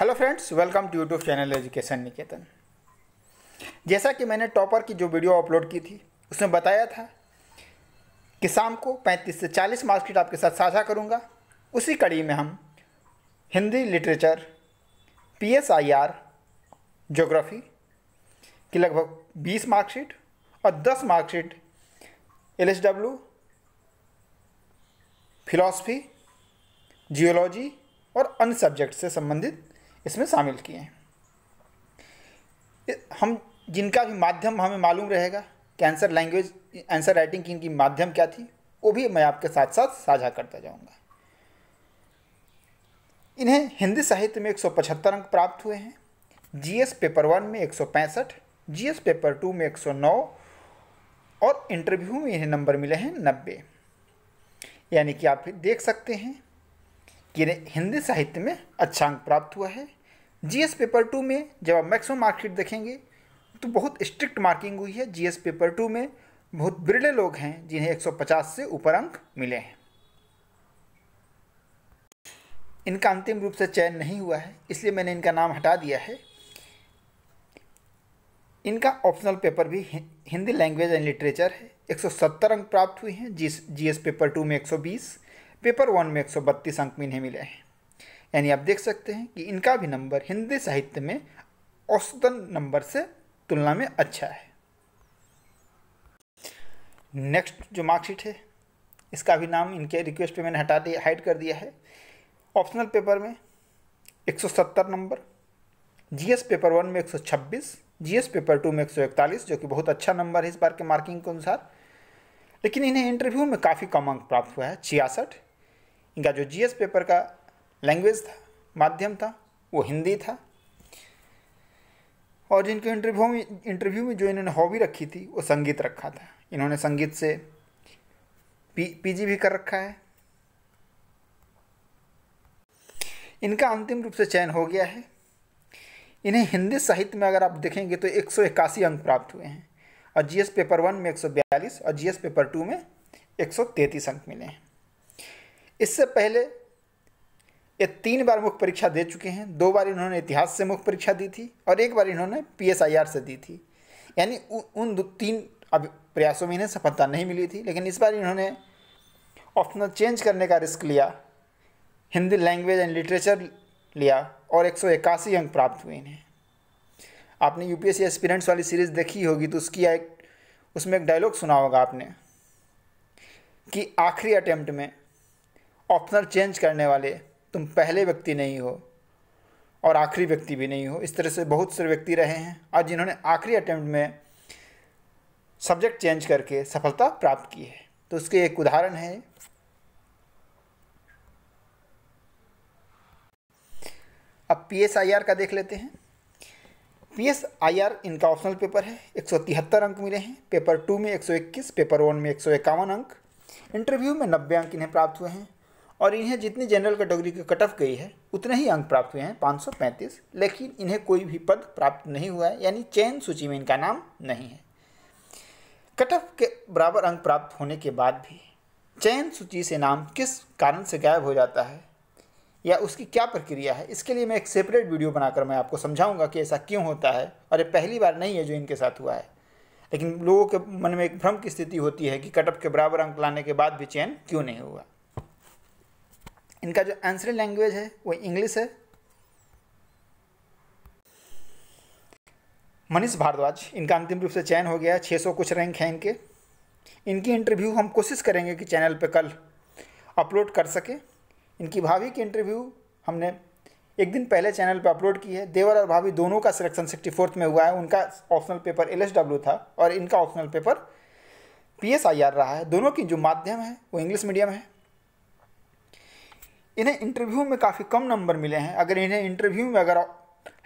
hello friends welcome to YouTube channel education Niketan जैसा कि मैंने टॉपर की जो वीडियो अपलोड की थी उसमें बताया था कि शाम को 35 से 40 मार्क्स की आपके साथ साझा करूंगा उसी कड़ी में हम Hindi literature P S I R geography की लगभग 20 मार्कशीट और 10 marksheet L S W philosophy geology और अन्य सब्जेक्ट से संबंधित इसमें शामिल किए हैं हम जिनका भी माध्यम हमें मालूम रहेगा कैंसर लैंग्वेज आंसर राइटिंग की इनकी माध्यम क्या थी वो भी मैं आपके साथ साथ साझा करता जाऊंगा इन्हें हिंदी साहित्य में 175 अंक प्राप्त हुए हैं जीएस पेपर वन में एक जीएस पेपर टू में 109 और इंटरव्यू में इन्हें नंबर मिले हैं नब्बे यानी कि आप देख सकते हैं कि हिंदी साहित्य में अच्छा अंक प्राप्त हुआ है जीएस पेपर टू में जब आप मैक्सिमम मार्कशीट देखेंगे तो बहुत स्ट्रिक्ट मार्किंग हुई है जीएस पेपर टू में बहुत बिरले लोग हैं जिन्हें 150 से ऊपर अंक मिले हैं इनका अंतिम रूप से चयन नहीं हुआ है इसलिए मैंने इनका नाम हटा दिया है इनका ऑप्शनल पेपर भी हिंदी लैंग्वेज एंड लिटरेचर है 170 अंक प्राप्त हुए हैं जी जीएस पेपर टू में 120 पेपर वन में 132 अंक इन्हें मिले हैं यानी आप देख सकते हैं कि इनका भी नंबर हिंदी साहित्य में औसतन नंबर से तुलना में अच्छा है नेक्स्ट जो मार्कशीट है इसका भी नाम इनके रिक्वेस्ट पे मैंने हटा दिया हाइड कर दिया है ऑप्शनल पेपर में 170 नंबर जीएस पेपर वन में 126 जीएस पेपर टू में 141 जो कि बहुत अच्छा नंबर है इस बार के मार्किंग के अनुसार लेकिन इन्हें इंटरव्यू में काफ़ी कम अंक प्राप्त हुआ है छियासठ इनका जो जीएस पेपर का लैंग्वेज था माध्यम था वो हिंदी था और जिनके इंटरव्यू में इंटरव्यू में जो इन्होंने हॉबी रखी थी वो संगीत रखा था इन्होंने संगीत से पी पीजी भी कर रखा है इनका अंतिम रूप से चयन हो गया है इन्हें हिंदी साहित्य में अगर आप देखेंगे तो एक अंक प्राप्त हुए हैं और जीएस पेपर वन में 142 और जीएस पेपर टू में 133 अंक मिले हैं इससे पहले ये तीन बार मुख्य परीक्षा दे चुके हैं दो बार इन्होंने इतिहास से मुख्य परीक्षा दी थी और एक बार इन्होंने पीएसआईआर से दी थी यानी उन तीन अब प्रयासों में इन्हें सफलता नहीं मिली थी लेकिन इस बार इन्होंने ऑप्शनल चेंज करने का रिस्क लिया हिंदी लैंग्वेज एंड लिटरेचर लिया और एक अंक प्राप्त हुए इन्हें आपने यू पी वाली सीरीज़ देखी होगी तो उसकी एक उसमें एक डायलॉग सुना होगा आपने कि आखिरी अटैम्प्ट में ऑप्शनल चेंज करने वाले तुम पहले व्यक्ति नहीं हो और आखिरी व्यक्ति भी नहीं हो इस तरह से बहुत से व्यक्ति रहे हैं और जिन्होंने आखिरी अटैम्प्ट में सब्जेक्ट चेंज करके सफलता प्राप्त की है तो उसके एक उदाहरण है अब पी का देख लेते हैं पी इनका ऑप्शनल पेपर है एक सौ तिहत्तर अंक मिले हैं पेपर टू में एक सौ इक्कीस पेपर वन में एक सौ इक्यावन अंक इंटरव्यू में नब्बे अंक इन्हें प्राप्त हुए हैं और इन्हें जितनी जनरल कैटेगरी की कट ऑफ गई है उतने ही अंक प्राप्त हुए हैं 535 लेकिन इन्हें कोई भी पद प्राप्त नहीं हुआ है यानी चयन सूची में इनका नाम नहीं है कट ऑफ के बराबर अंक प्राप्त होने के बाद भी चयन सूची से नाम किस कारण से गायब हो जाता है या उसकी क्या प्रक्रिया है इसके लिए मैं एक सेपरेट वीडियो बनाकर मैं आपको समझाऊंगा कि ऐसा क्यों होता है और ये पहली बार नहीं है जो इनके साथ हुआ है लेकिन लोगों के मन में एक भ्रम की स्थिति होती है कि कटअप के बराबर अंक लाने के बाद भी चयन क्यों नहीं हुआ इनका जो आंसर लैंग्वेज है वो इंग्लिश है मनीष भारद्वाज इनका अंतिम रूप से चयन हो गया 600 कुछ रैंक हैं इनके इनकी इंटरव्यू हम कोशिश करेंगे कि चैनल पे कल अपलोड कर सकें इनकी भाभी की इंटरव्यू हमने एक दिन पहले चैनल पे अपलोड की है देवर और भाभी दोनों का सिलेक्शन सिक्सटी फोर्थ में हुआ है उनका ऑप्शनल पेपर एल था और इनका ऑप्शनल पेपर पी रहा है दोनों की जो माध्यम है वो इंग्लिश मीडियम है इन्हें इंटरव्यू में काफ़ी कम नंबर मिले हैं अगर इन्हें इंटरव्यू में अगर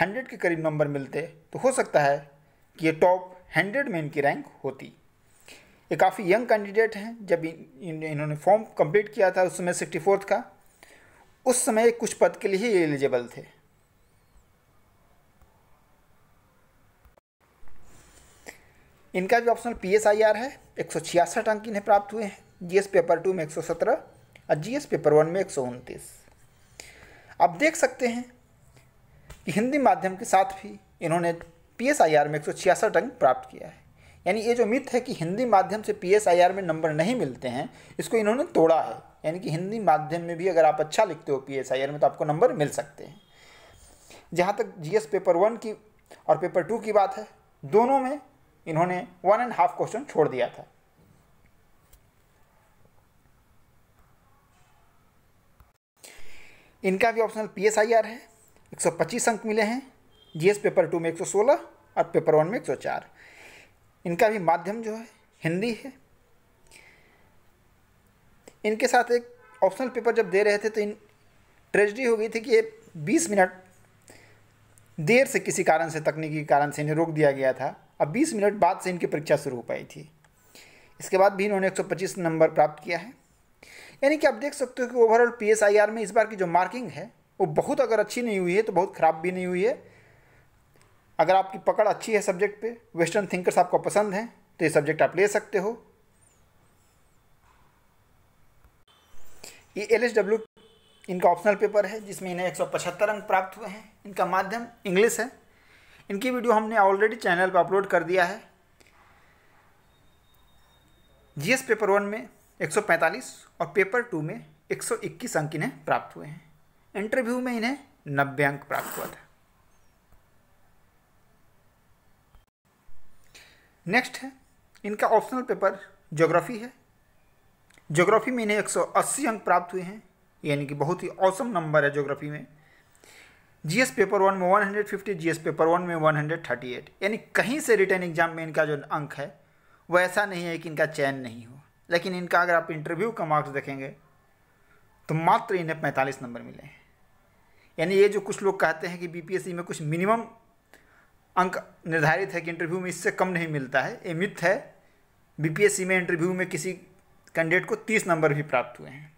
हंड्रेड के करीब नंबर मिलते तो हो सकता है कि ये टॉप हंड्रेड में इनकी रैंक होती ये काफ़ी यंग कैंडिडेट हैं जब इन, इन, इन्होंने फॉर्म कंप्लीट किया था उस समय सिक्सटी फोर्थ का उस समय कुछ पद के लिए ही एलिजिबल थे इनका जो optional P S I R है एक सौ छियासठ अंक इन्हें प्राप्त हुए हैं जीएस पेपर टू में एक सौ सत्रह और जीएस पेपर वन में एक सौ उनतीस आप देख सकते हैं कि हिंदी माध्यम के साथ भी इन्होंने पीएसआईआर में एक सौ छियासठ अंक प्राप्त किया है यानी ये जो मिथ है कि हिंदी माध्यम से पीएसआईआर में नंबर नहीं मिलते हैं इसको इन्होंने तोड़ा है यानी कि हिंदी माध्यम में भी अगर आप अच्छा लिखते हो पीएसआईआर में तो आपको नंबर मिल सकते हैं जहाँ तक जीएस पेपर वन की और पेपर टू की बात है दोनों में इन्होंने वन एंड हाफ क्वेश्चन छोड़ दिया था इनका भी optional P S I R है एक सौ पच्चीस अंक मिले हैं जी एस पेपर टू में एक सौ सोलह और पेपर वन में एक सौ चार इनका भी माध्यम जो है हिंदी है इनके साथ एक ऑप्शनल पेपर जब दे रहे थे तो इन ट्रेजडी हो गई थी कि ये बीस मिनट देर से किसी कारण से तकनीकी कारण से इन्हें रोक दिया गया था अब 20 मिनट बाद से इनकी परीक्षा शुरू हो पाई थी इसके बाद भी इन्होंने 125 नंबर प्राप्त किया है यानी कि आप देख सकते हो कि ओवरऑल पी में इस बार की जो मार्किंग है वो बहुत अगर अच्छी नहीं हुई है तो बहुत ख़राब भी नहीं हुई है अगर आपकी पकड़ अच्छी है सब्जेक्ट पे वेस्टर्न थिंकर्स आपको पसंद हैं तो ये सब्जेक्ट आप ले सकते हो ये एल एच डब्ल्यू इनका ऑप्शनल पेपर है जिसमें इन्हें एक सौ पचहत्तर अंक प्राप्त हुए हैं इनका माध्यम इंग्लिश है इनकी वीडियो हमने ऑलरेडी चैनल पर अपलोड कर दिया है जीएस पेपर वन में 145 और पेपर टू में 121 अंक इन्हें प्राप्त हुए हैं इंटरव्यू में इन्हें नब्बे अंक प्राप्त हुआ था नेक्स्ट है इनका ऑप्शनल पेपर ज्योग्राफी है ज्योग्राफी में इन्हें 180 अंक प्राप्त हुए हैं यानी कि बहुत ही औसम नंबर है ज्योग्राफी में जीएस पेपर वन में 150 जीएस पेपर वन में 138 यानी कहीं से रिटर्न एग्जाम में इनका जो अंक है वो ऐसा नहीं है कि इनका चयन नहीं हो लेकिन इनका अगर आप इंटरव्यू का मार्क्स देखेंगे तो मात्र इन्हें पैंतालीस नंबर मिले हैं यानी ये जो कुछ लोग कहते हैं कि बीपीएससी में कुछ मिनिमम अंक निर्धारित है कि इंटरव्यू में इससे कम नहीं मिलता है ये मिथ है बीपीएससी में इंटरव्यू में किसी कैंडिडेट को तीस नंबर भी प्राप्त हुए हैं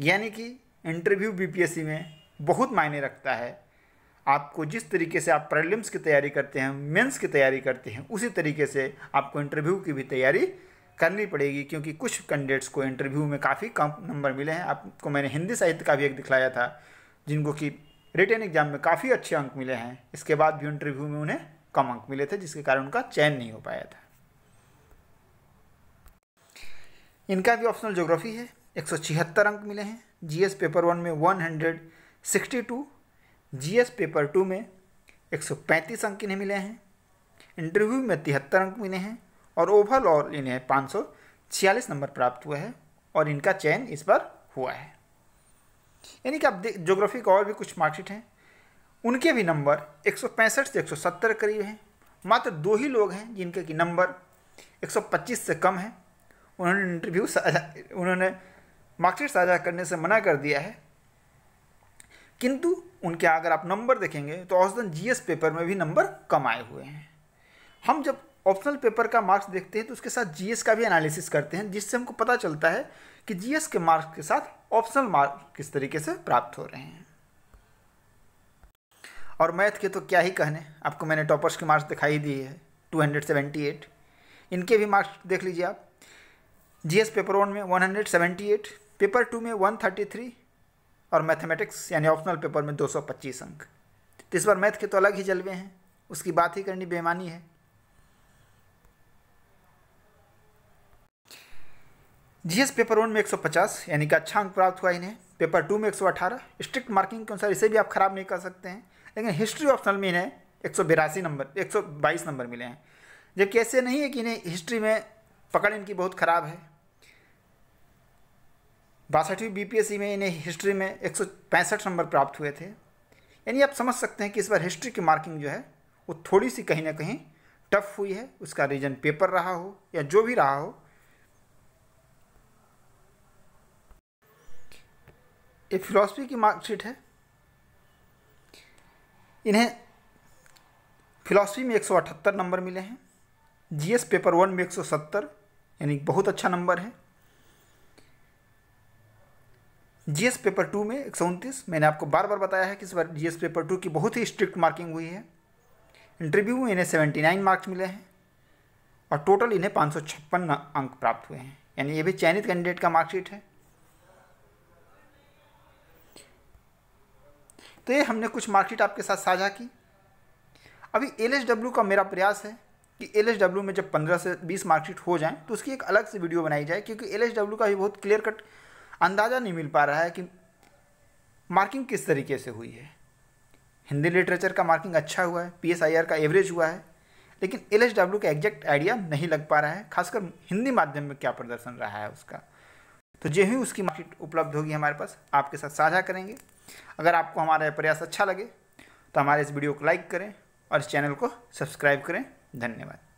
यानी कि इंटरव्यू बीपीएससी में बहुत मायने रखता है आपको जिस तरीके से आप प्रलिम्स की तैयारी करते हैं मेन्स की तैयारी करते हैं उसी तरीके से आपको इंटरव्यू की भी तैयारी करनी पड़ेगी क्योंकि कुछ कैंडिडेट्स को इंटरव्यू में काफ़ी कम नंबर मिले हैं आपको मैंने हिंदी साहित्य का भी एक दिखलाया था जिनको कि रिटर्न एग्जाम में काफ़ी अच्छे अंक मिले हैं इसके बाद भी इंटरव्यू में उन्हें कम अंक मिले थे जिसके कारण उनका चयन नहीं हो पाया था इनका भी ऑप्शनल जोग्राफी है एक अंक मिले हैं जी पेपर वन में वन हंड्रेड पेपर टू में एक अंक इन्हें मिले हैं इंटरव्यू में तिहत्तर अंक मिले हैं और ओवरऑल इन्हें पाँच नंबर प्राप्त हुए हैं और इनका चयन इस बार हुआ है यानी कि आप जोग्राफी का और भी कुछ मार्कशीट हैं उनके भी नंबर एक से एक करीब हैं मात्र दो ही लोग हैं जिनके कि नंबर 125 से कम हैं उन्होंने इंटरव्यू उन्होंने मार्कशीट साझा करने से मना कर दिया है किंतु उनके अगर आप नंबर देखेंगे तो औसतन जीएस पेपर में भी नंबर कम आए हुए हैं हम जब ऑप्शनल पेपर का मार्क्स देखते हैं तो उसके साथ जीएस का भी एनालिसिस करते हैं जिससे हमको पता चलता है कि जीएस के मार्क्स के साथ ऑप्शनल मार्क्स किस तरीके से प्राप्त हो रहे हैं और मैथ के तो क्या ही कहने आपको मैंने टॉपर्स के मार्क्स दिखाई दिए है टू इनके भी मार्क्स देख लीजिए आप जी पेपर वन में वन पेपर टू में वन और मैथमेटिक्स यानी ऑप्शनल पेपर में दो अंक तो इस बार मैथ के तो अलग ही जलवे हैं उसकी बात ही करनी बेमानी है जीएस पेपर वन में 150 यानी कि अच्छा अंक प्राप्त हुआ इन्हें पेपर टू में 118 स्ट्रिक्ट मार्किंग के अनुसार इसे भी आप खराब नहीं कर सकते हैं लेकिन हिस्ट्री ऑप्शनल में इन्हें एक नंबर एक नंबर मिले हैं जबकि ऐसे नहीं है कि इन्हें हिस्ट्री में पकड़ इनकी बहुत ख़राब है बासठवीं बीपीएससी में इन्हें हिस्ट्री में एक नंबर प्राप्त हुए थे यानी आप समझ सकते हैं कि इस बार हिस्ट्री की मार्किंग जो है वो थोड़ी सी कहीं ना कहीं टफ हुई है उसका रीजन पेपर रहा हो या जो भी रहा हो ये फिलॉसफी की मार्कशीट है इन्हें फिलॉसफी में 178 नंबर मिले हैं जीएस पेपर वन में 170 यानी बहुत अच्छा नंबर है जीएस पेपर टू में एक मैंने आपको बार बार बताया है कि इस बार जीएस पेपर टू की बहुत ही स्ट्रिक्ट मार्किंग हुई है इंटरव्यू में इन्हें सेवेंटी नाइन मार्क्स मिले हैं और टोटल इन्हें पाँच सौ छप्पन अंक प्राप्त हुए हैं यानी ये भी चयनित कैंडिडेट का मार्कशीट है तो ये हमने कुछ मार्कशीट आपके साथ साझा की अभी एल का मेरा प्रयास है कि एल में जब 15 से 20 मार्कशीट हो जाएं तो उसकी एक अलग से वीडियो बनाई जाए क्योंकि एल का भी बहुत क्लियर कट अंदाज़ा नहीं मिल पा रहा है कि मार्किंग किस तरीके से हुई है हिंदी लिटरेचर का मार्किंग अच्छा हुआ है पी का एवरेज हुआ है लेकिन एल का एग्जैक्ट आइडिया नहीं लग पा रहा है खासकर हिंदी माध्यम में क्या प्रदर्शन रहा है उसका तो जो ही उसकी मार्कशीट उपलब्ध होगी हमारे पास आपके साथ साझा करेंगे अगर आपको हमारा प्रयास अच्छा लगे तो हमारे इस वीडियो को लाइक करें और इस चैनल को सब्सक्राइब करें धन्यवाद